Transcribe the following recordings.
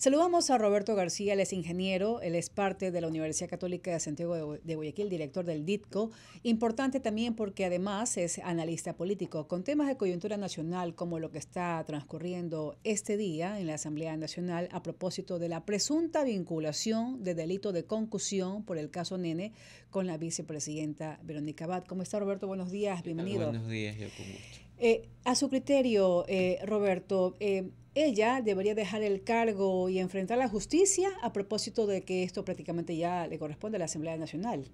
Saludamos a Roberto García, él es ingeniero, él es parte de la Universidad Católica de Santiago de Guayaquil, director del DITCO. Importante también porque además es analista político con temas de coyuntura nacional como lo que está transcurriendo este día en la Asamblea Nacional a propósito de la presunta vinculación de delito de concusión por el caso Nene con la vicepresidenta Verónica Abad. ¿Cómo está Roberto? Buenos días, bienvenido. Buenos días, yo con gusto. Eh, a su criterio, eh, Roberto, eh, ella debería dejar el cargo y enfrentar la justicia a propósito de que esto prácticamente ya le corresponde a la Asamblea Nacional.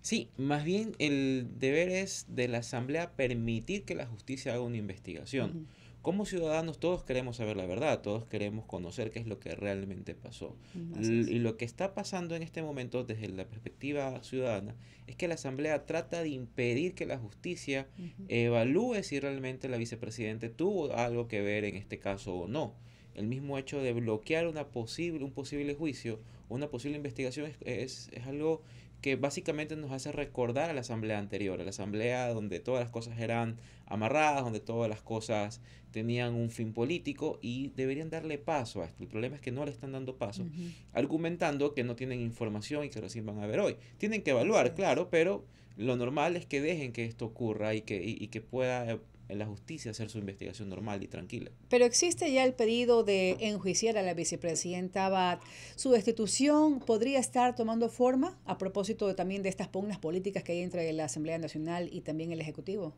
Sí, más bien el deber es de la Asamblea permitir que la justicia haga una investigación. Como ciudadanos todos queremos saber la verdad, todos queremos conocer qué es lo que realmente pasó. Y lo que está pasando en este momento desde la perspectiva ciudadana es que la Asamblea trata de impedir que la justicia evalúe si realmente la vicepresidente tuvo algo que ver en este caso o no el mismo hecho de bloquear una posible, un posible juicio, una posible investigación, es, algo que básicamente nos hace recordar a la asamblea anterior, a la asamblea donde todas las cosas eran amarradas, donde todas las cosas tenían un fin político y deberían darle paso a esto. El problema es que no le están dando paso, argumentando que no tienen información y que recién van a ver hoy. Tienen que evaluar, claro, pero lo normal es que dejen que esto ocurra y que, y que pueda eh, en la justicia hacer su investigación normal y tranquila. Pero existe ya el pedido de enjuiciar a la vicepresidenta Abad. ¿Su destitución podría estar tomando forma a propósito también de estas pugnas políticas que hay entre la Asamblea Nacional y también el Ejecutivo?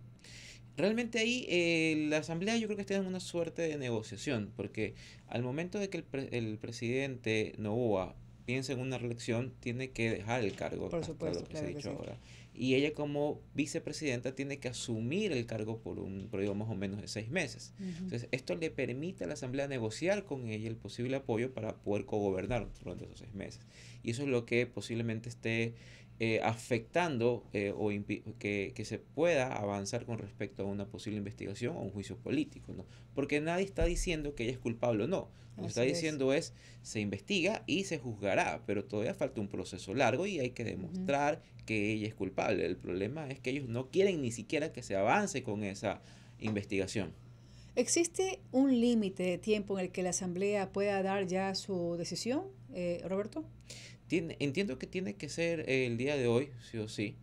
Realmente ahí eh, la Asamblea yo creo que está en una suerte de negociación, porque al momento de que el, presidente Novoa piense en una reelección, tiene que dejar el cargo. Por supuesto, que se ha dicho ahora y ella como vicepresidenta tiene que asumir el cargo por un periodo más o menos de seis meses. Entonces, esto le permite a la Asamblea negociar con ella el posible apoyo para poder cogobernar durante esos seis meses. Y eso es lo que posiblemente esté eh, afectando eh, o que, que, se pueda avanzar con respecto a una posible investigación o un juicio político, ¿no? Porque nadie está diciendo que ella es culpable o no. Lo que está diciendo es. se investiga y se juzgará, pero todavía falta un proceso largo y hay que demostrar que ella es culpable. El problema es que ellos no quieren ni siquiera que se avance con esa investigación. ¿Existe un límite de tiempo en el que la Asamblea pueda dar ya su decisión, eh, Roberto? entiendo que tiene que ser el día de hoy, sí o sí.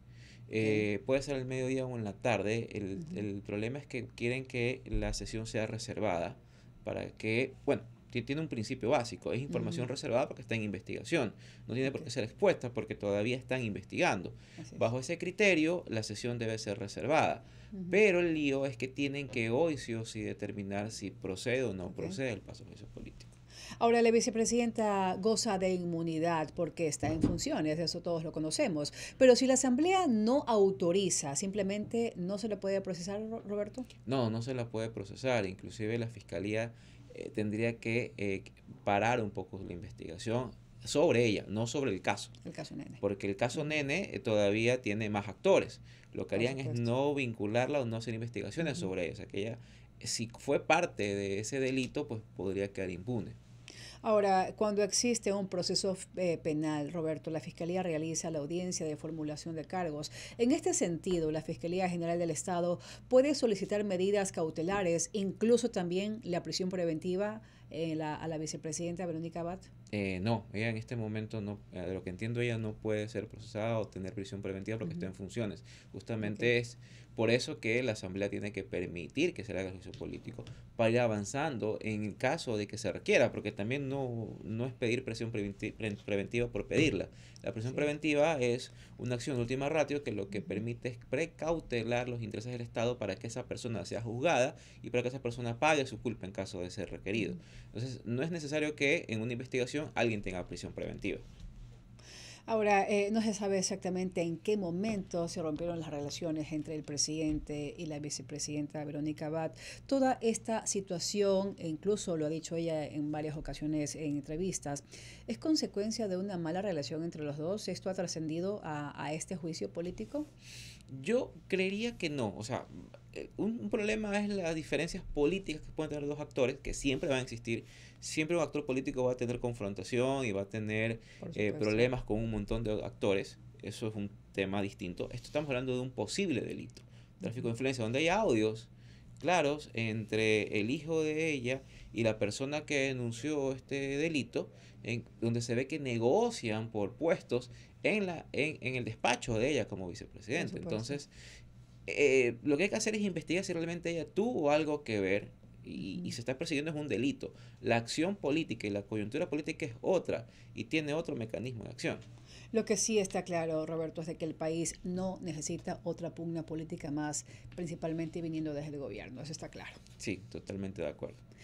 Eh, puede ser el mediodía o en la tarde. El, el, problema es que quieren que la sesión sea reservada para que, bueno, tiene un principio básico. Es información reservada porque está en investigación. No tiene por qué ser expuesta porque todavía están investigando. Bajo ese criterio, la sesión debe ser reservada. Pero el lío es que tienen que hoy sí o sí determinar si procede o no procede el paso de juicio político. Ahora, la vicepresidenta goza de inmunidad porque está en funciones, eso todos lo conocemos. Pero si la Asamblea no autoriza, simplemente no se la puede procesar, Roberto. No, no se la puede procesar. Inclusive la Fiscalía eh, tendría que eh, parar un poco la investigación sobre ella, no sobre el caso. El caso Nene. Porque el caso Nene eh, todavía tiene más actores. Lo que harían es no vincularla o no hacer investigaciones sobre ella. O que ella, si fue parte de ese delito, pues podría quedar impune. Ahora, cuando existe un proceso eh, penal, Roberto, la Fiscalía realiza la audiencia de formulación de cargos. En este sentido, la Fiscalía General del Estado puede solicitar medidas cautelares, incluso también la prisión preventiva eh, a la vicepresidenta Verónica Abad? Eh, no, ella en este momento, no, eh, de lo que entiendo, ella no puede ser procesada o tener prisión preventiva porque está en funciones. Justamente es por eso que la Asamblea tiene que permitir que se le haga juicio político para ir avanzando en caso de que se requiera, porque también no, no es pedir presión preventiva por pedirla. La presión preventiva es una acción de última ratio que lo que permite es precautelar los intereses del Estado para que esa persona sea juzgada y para que esa persona pague su culpa en caso de ser requerido. Entonces, no es necesario que en una investigación alguien tenga prisión preventiva. Ahora, eh, no se sabe exactamente en qué momento se rompieron las relaciones entre el presidente y la vicepresidenta Verónica Abad. Toda esta situación, e incluso lo ha dicho ella en varias ocasiones en entrevistas, es consecuencia de una mala relación entre los dos. ¿Esto ha trascendido a, este juicio político? Yo creería que no. O sea, eh, un, problema es las diferencias políticas que pueden tener los actores, que siempre van a existir, siempre un actor político va a tener confrontación y va a tener eh, problemas con un montón de actores. Eso es un tema distinto. Esto estamos hablando de un posible delito, tráfico de influencia, donde hay audios claros entre el hijo de ella y la persona que denunció este delito, en, donde se ve que negocian por puestos en, la, en, el despacho de ella como vicepresidente. Entonces, eh, lo que hay que hacer es investigar si realmente ella tuvo algo que ver y, se está persiguiendo es un delito. La acción política y la coyuntura política es otra y tiene otro mecanismo de acción. Lo que sí está claro, Roberto, es de que el país no necesita otra pugna política más, principalmente viniendo desde el gobierno. Eso está claro. Sí, totalmente de acuerdo.